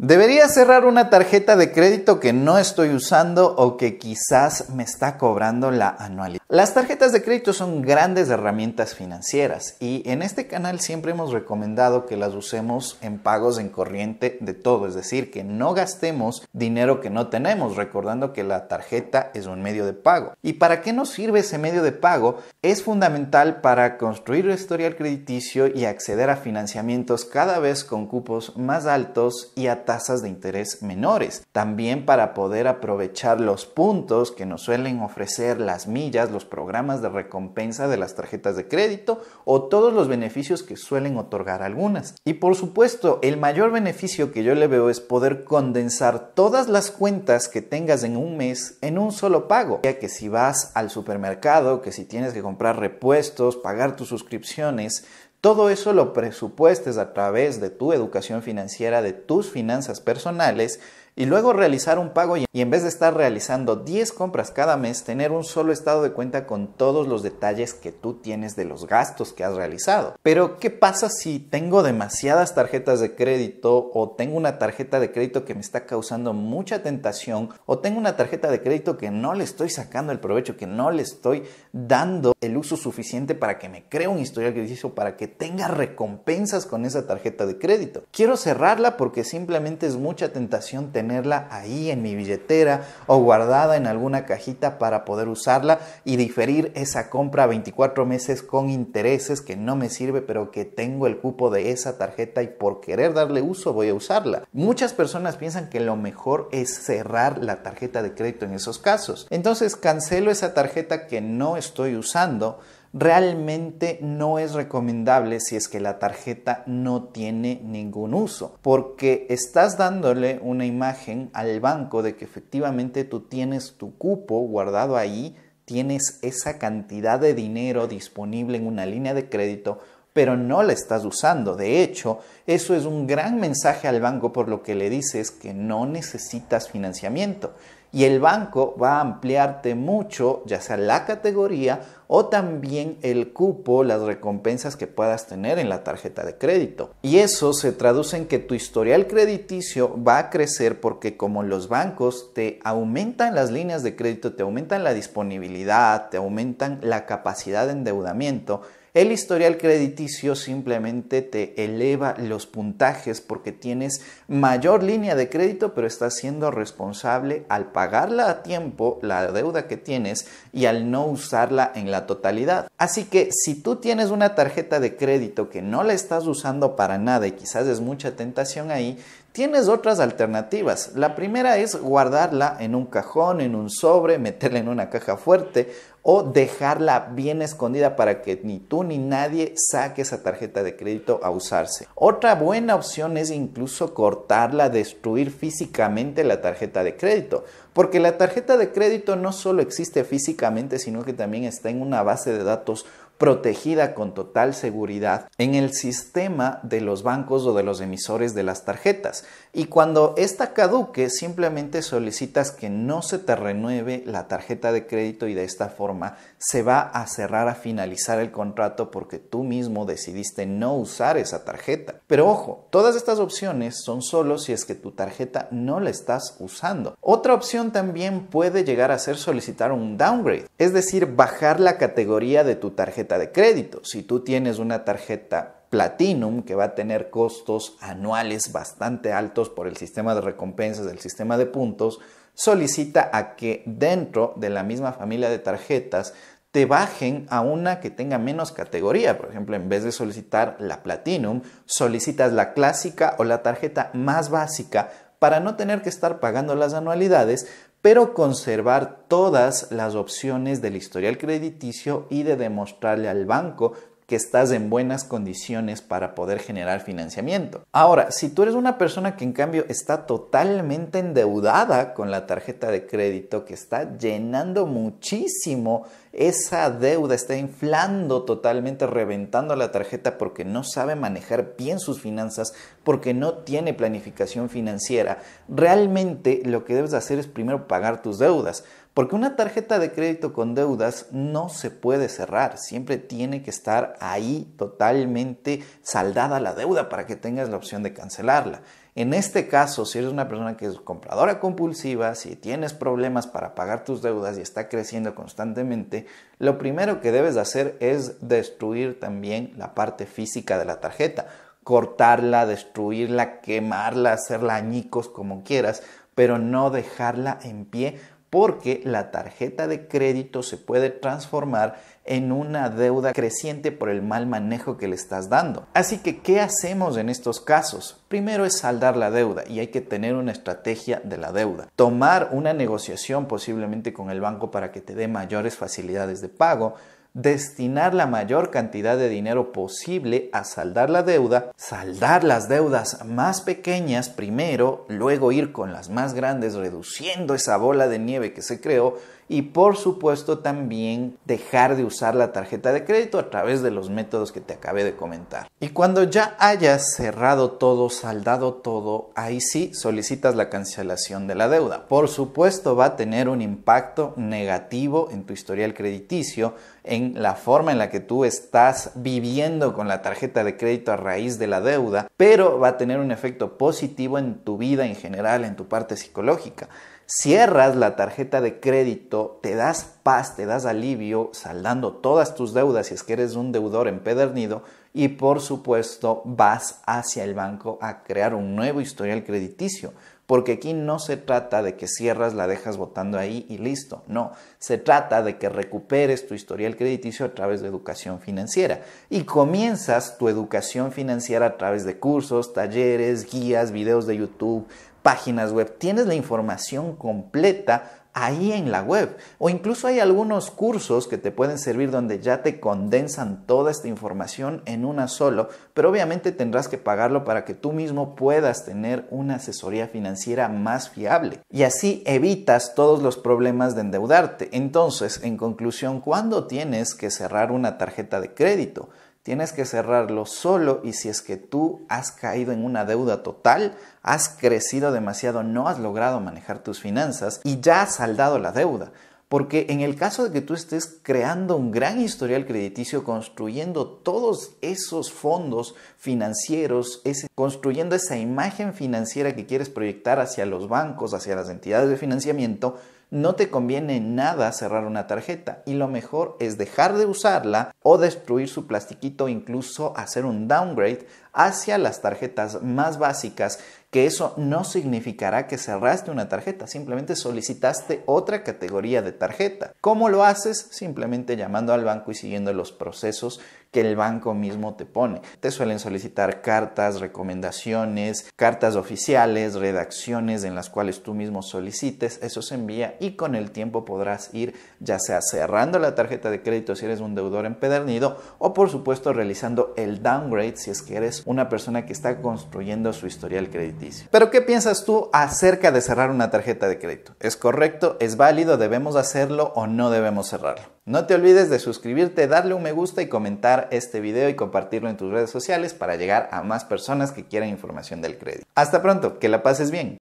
Debería cerrar una tarjeta de crédito que no estoy usando o que quizás me está cobrando la anualidad. Las tarjetas de crédito son grandes herramientas financieras y en este canal siempre hemos recomendado que las usemos en pagos en corriente de todo, es decir, que no gastemos dinero que no tenemos, recordando que la tarjeta es un medio de pago. ¿Y para qué nos sirve ese medio de pago? Es fundamental para construir el historial crediticio y acceder a financiamientos cada vez con cupos más altos y a tasas de interés menores. También para poder aprovechar los puntos que nos suelen ofrecer las millas, los programas de recompensa de las tarjetas de crédito o todos los beneficios que suelen otorgar algunas. Y por supuesto, el mayor beneficio que yo le veo es poder condensar todas las cuentas que tengas en un mes en un solo pago. Ya que si vas al supermercado, que si tienes que comprar repuestos, pagar tus suscripciones, todo eso lo presupuestes a través de tu educación financiera, de tus finanzas personales y luego realizar un pago y en vez de estar realizando 10 compras cada mes, tener un solo estado de cuenta con todos los detalles que tú tienes de los gastos que has realizado. Pero, ¿qué pasa si tengo demasiadas tarjetas de crédito o tengo una tarjeta de crédito que me está causando mucha tentación o tengo una tarjeta de crédito que no le estoy sacando el provecho, que no le estoy dando el uso suficiente para que me cree un historial crediticio, para que tenga recompensas con esa tarjeta de crédito? Quiero cerrarla porque simplemente es mucha tentación tener tenerla ahí en mi billetera o guardada en alguna cajita para poder usarla y diferir esa compra 24 meses con intereses que no me sirve pero que tengo el cupo de esa tarjeta y por querer darle uso voy a usarla. Muchas personas piensan que lo mejor es cerrar la tarjeta de crédito en esos casos. Entonces cancelo esa tarjeta que no estoy usando realmente no es recomendable si es que la tarjeta no tiene ningún uso, porque estás dándole una imagen al banco de que efectivamente tú tienes tu cupo guardado ahí, tienes esa cantidad de dinero disponible en una línea de crédito pero no la estás usando. De hecho, eso es un gran mensaje al banco por lo que le dices que no necesitas financiamiento. Y el banco va a ampliarte mucho, ya sea la categoría o también el cupo, las recompensas que puedas tener en la tarjeta de crédito. Y eso se traduce en que tu historial crediticio va a crecer porque como los bancos te aumentan las líneas de crédito, te aumentan la disponibilidad, te aumentan la capacidad de endeudamiento, el historial crediticio simplemente te eleva los puntajes porque tienes mayor línea de crédito, pero estás siendo responsable al pagarla a tiempo, la deuda que tienes, y al no usarla en la totalidad. Así que si tú tienes una tarjeta de crédito que no la estás usando para nada y quizás es mucha tentación ahí, tienes otras alternativas. La primera es guardarla en un cajón, en un sobre, meterla en una caja fuerte o dejarla bien escondida para que ni tú ni nadie saque esa tarjeta de crédito a usarse. Otra buena opción es incluso cortarla, destruir físicamente la tarjeta de crédito, porque la tarjeta de crédito no solo existe físicamente, sino que también está en una base de datos protegida con total seguridad en el sistema de los bancos o de los emisores de las tarjetas. Y cuando esta caduque, simplemente solicitas que no se te renueve la tarjeta de crédito y de esta forma se va a cerrar a finalizar el contrato porque tú mismo decidiste no usar esa tarjeta. Pero ojo, todas estas opciones son solo si es que tu tarjeta no la estás usando. Otra opción también puede llegar a ser solicitar un downgrade, es decir, bajar la categoría de tu tarjeta de crédito. Si tú tienes una tarjeta Platinum, que va a tener costos anuales bastante altos por el sistema de recompensas, del sistema de puntos, solicita a que dentro de la misma familia de tarjetas te bajen a una que tenga menos categoría. Por ejemplo, en vez de solicitar la Platinum, solicitas la clásica o la tarjeta más básica para no tener que estar pagando las anualidades, pero conservar todas las opciones del historial crediticio y de demostrarle al banco que estás en buenas condiciones para poder generar financiamiento. Ahora, si tú eres una persona que en cambio está totalmente endeudada con la tarjeta de crédito, que está llenando muchísimo esa deuda está inflando totalmente, reventando la tarjeta porque no sabe manejar bien sus finanzas, porque no tiene planificación financiera, realmente lo que debes hacer es primero pagar tus deudas. Porque una tarjeta de crédito con deudas no se puede cerrar, siempre tiene que estar ahí totalmente saldada la deuda para que tengas la opción de cancelarla. En este caso, si eres una persona que es compradora compulsiva, si tienes problemas para pagar tus deudas y está creciendo constantemente, lo primero que debes hacer es destruir también la parte física de la tarjeta, cortarla, destruirla, quemarla, hacerla añicos como quieras, pero no dejarla en pie porque la tarjeta de crédito se puede transformar en una deuda creciente por el mal manejo que le estás dando. Así que, ¿qué hacemos en estos casos? Primero es saldar la deuda y hay que tener una estrategia de la deuda. Tomar una negociación posiblemente con el banco para que te dé mayores facilidades de pago destinar la mayor cantidad de dinero posible a saldar la deuda, saldar las deudas más pequeñas primero, luego ir con las más grandes reduciendo esa bola de nieve que se creó y por supuesto también dejar de usar la tarjeta de crédito a través de los métodos que te acabé de comentar. Y cuando ya hayas cerrado todo, saldado todo, ahí sí solicitas la cancelación de la deuda. Por supuesto va a tener un impacto negativo en tu historial crediticio, en la forma en la que tú estás viviendo con la tarjeta de crédito a raíz de la deuda, pero va a tener un efecto positivo en tu vida en general, en tu parte psicológica. Cierras la tarjeta de crédito, te das paz, te das alivio, saldando todas tus deudas si es que eres un deudor empedernido y por supuesto vas hacia el banco a crear un nuevo historial crediticio, porque aquí no se trata de que cierras, la dejas votando ahí y listo, no, se trata de que recuperes tu historial crediticio a través de educación financiera y comienzas tu educación financiera a través de cursos, talleres, guías, videos de YouTube, páginas web, tienes la información completa ahí en la web. O incluso hay algunos cursos que te pueden servir donde ya te condensan toda esta información en una solo, pero obviamente tendrás que pagarlo para que tú mismo puedas tener una asesoría financiera más fiable. Y así evitas todos los problemas de endeudarte. Entonces, en conclusión, ¿cuándo tienes que cerrar una tarjeta de crédito? tienes que cerrarlo solo y si es que tú has caído en una deuda total, has crecido demasiado, no has logrado manejar tus finanzas y ya has saldado la deuda. Porque en el caso de que tú estés creando un gran historial crediticio, construyendo todos esos fondos financieros, construyendo esa imagen financiera que quieres proyectar hacia los bancos, hacia las entidades de financiamiento, no te conviene nada cerrar una tarjeta y lo mejor es dejar de usarla o destruir su plastiquito, incluso hacer un downgrade hacia las tarjetas más básicas que eso no significará que cerraste una tarjeta, simplemente solicitaste otra categoría de tarjeta. ¿Cómo lo haces? Simplemente llamando al banco y siguiendo los procesos que el banco mismo te pone. Te suelen solicitar cartas, recomendaciones, cartas oficiales, redacciones en las cuales tú mismo solicites, eso se envía y con el tiempo podrás ir ya sea cerrando la tarjeta de crédito si eres un deudor empedernido o por supuesto realizando el downgrade si es que eres una persona que está construyendo su historial crédito. Pero ¿qué piensas tú acerca de cerrar una tarjeta de crédito? ¿Es correcto? ¿Es válido? ¿Debemos hacerlo o no debemos cerrarlo? No te olvides de suscribirte, darle un me gusta y comentar este video y compartirlo en tus redes sociales para llegar a más personas que quieran información del crédito. Hasta pronto, que la pases bien.